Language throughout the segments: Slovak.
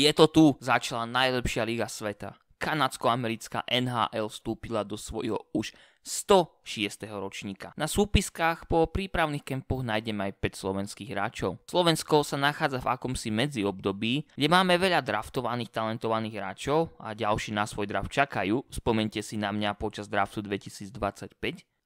Je to tu, začala najlepšia liga sveta. Kanadsko-americká NHL vstúpila do svojho už 106. ročníka. Na súpiskách po prípravných kempoch nájdeme aj 5 slovenských hráčov. Slovensko sa nachádza v akomsi medziobdobí, kde máme veľa draftovaných talentovaných hráčov a ďalší na svoj draft čakajú. Spomente si na mňa počas draftu 2025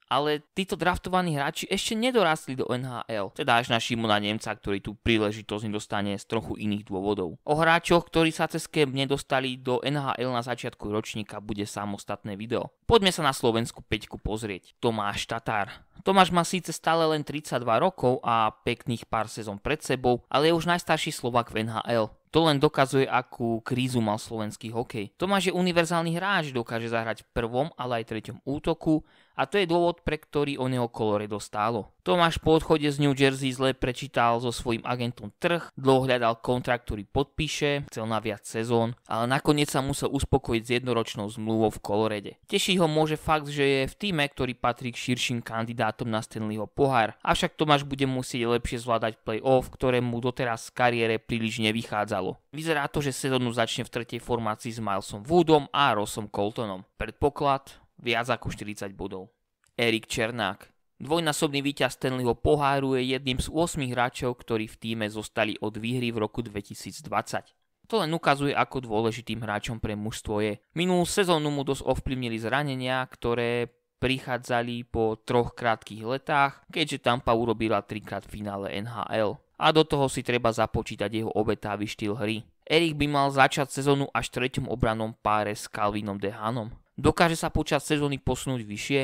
ale títo draftovaní hráči ešte nedorastli do NHL, teda až na Šimona Nemca, ktorý tú príležitosť nedostane z trochu iných dôvodov. O hráčoch, ktorí sa cez kem nedostali do NHL na začiatku ročníka, bude samostatné video. Poďme sa na Slovensku Peťku pozrieť. Tomáš Tatár. Tomáš má síce stále len 32 rokov a pekných pár sezón pred sebou, ale je už najstarší Slovak v NHL. To len dokazuje, akú krízu mal slovenský hokej. Tomáš je univerzálny hráč, dokáže zahrať v prvom, ale aj treťom útoku a to je dôvod, pre ktorý o neho kolore dostálo. Tomáš po odchode z New Jersey zle prečítal so svojím agentom trh, dlho hľadal kontrakt, ktorý podpíše, chcel na viac sezón, ale nakoniec sa musel uspokojiť s jednoročnou zmluvou v kolorede. Teší ho môže fakt, že je v týme, ktorý patrí k širším kandidátom na Stanleyho pohár, avšak Tomáš bude musieť lepšie zvládať playoff, ktoré mu doteraz v kariére príliš nevychádzalo. Vyzerá to, že sezónu začne v tretej formácii s Milesom Woodom a Rossom Coltonom. Predpoklad viac ako 40 bodov. Erik Černák. Dvojnásobný víťaz Stanleyho poháru je jedným z 8 hráčov, ktorí v týme zostali od výhry v roku 2020. To len ukazuje, ako dôležitým hráčom pre mužstvo je. Minulú sezónu mu dosť ovplyvnili zranenia, ktoré prichádzali po troch krátkých letách, keďže Tampa urobila trikrát finále NHL. A do toho si treba započítať jeho obetávy štýl hry. Erik by mal začať sezónu až treťom obranom páre s Calvinom Dehanom. Dokáže sa počas sezóny posunúť vyššie,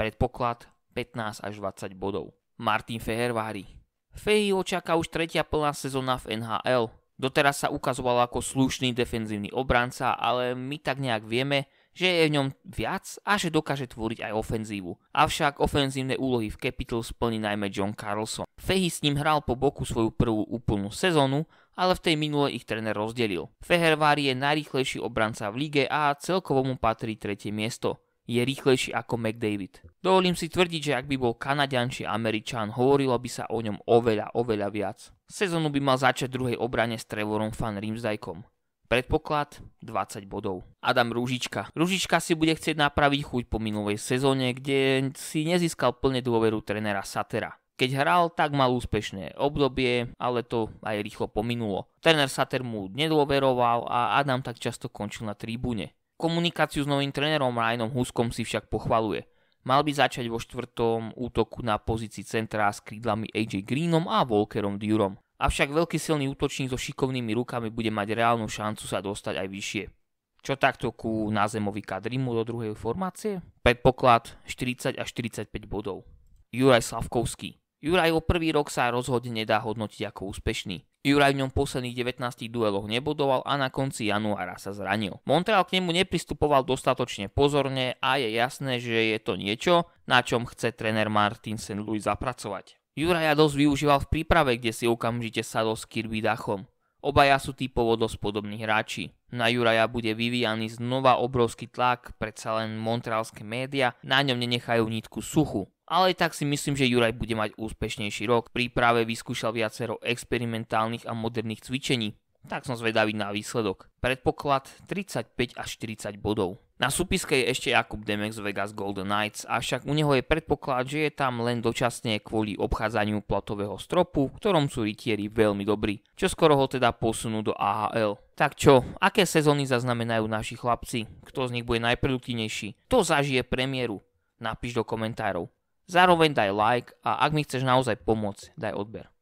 predpoklad 15 až 20 bodov. Martin Fehervári Fehi očaká už tretia plná sezóna v NHL. Doteraz sa ukazoval ako slušný defenzívny obranca, ale my tak nejak vieme, že je v ňom viac a že dokáže tvoriť aj ofenzívu. Avšak ofenzívne úlohy v Capital splní najmä John Carlson. Fehy s ním hral po boku svoju prvú úplnú sezónu ale v tej minule ich tréner rozdelil. Fehervári je najrýchlejší obranca v lige a celkovo mu patrí tretie miesto. Je rýchlejší ako McDavid. Dovolím si tvrdiť, že ak by bol Kanadian či Američan, hovorilo by sa o ňom oveľa, oveľa viac. Sezonu by mal začať druhej obrane s Trevorom fan Rimsdajkom. Predpoklad 20 bodov. Adam Rúžička. Rúžička si bude chcieť napraviť chuť po minulej sezóne, kde si nezískal plne dôveru trénera Satera. Keď hral, tak mal úspešné obdobie, ale to aj rýchlo pominulo. Tréner Sater mu nedôveroval a Adam tak často končil na tribúne. Komunikáciu s novým trénerom Ryanom Huskom si však pochvaluje. Mal by začať vo štvrtom útoku na pozícii centra s krídlami AJ Greenom a Volkerom Durom. Avšak veľký silný útočník so šikovnými rukami bude mať reálnu šancu sa dostať aj vyššie. Čo takto ku názemovi kadrimu do druhej formácie? Predpoklad 40 až 45 bodov. Juraj Slavkovský. Juraj o prvý rok sa rozhodne nedá hodnotiť ako úspešný. Juraj v ňom posledných 19 dueloch nebodoval a na konci januára sa zranil. Montreal k nemu nepristupoval dostatočne pozorne a je jasné, že je to niečo, na čom chce tréner Martin St. Louis zapracovať. Juraja dosť využíval v príprave, kde si okamžite sadol s Kirby Dachom. Obaja sú typovo dosť podobní hráči. Na Juraja bude vyvíjaný znova obrovský tlak, predsa len montrealské média na ňom nenechajú nitku suchu. Ale tak si myslím, že Juraj bude mať úspešnejší rok. Pri príprave vyskúšal viacero experimentálnych a moderných cvičení. Tak som zvedavý na výsledok. Predpoklad 35 až 40 bodov. Na súpiske je ešte Jakub Demex z Vegas Golden Knights, avšak u neho je predpoklad, že je tam len dočasne kvôli obchádzaniu platového stropu, v ktorom sú rytieri veľmi dobrí, čo skoro ho teda posunú do AHL. Tak čo, aké sezóny zaznamenajú naši chlapci? Kto z nich bude najproduktívnejší? Kto zažije premiéru? Napíš do komentárov. Zároveň daj like a ak mi chceš naozaj pomôcť, daj odber.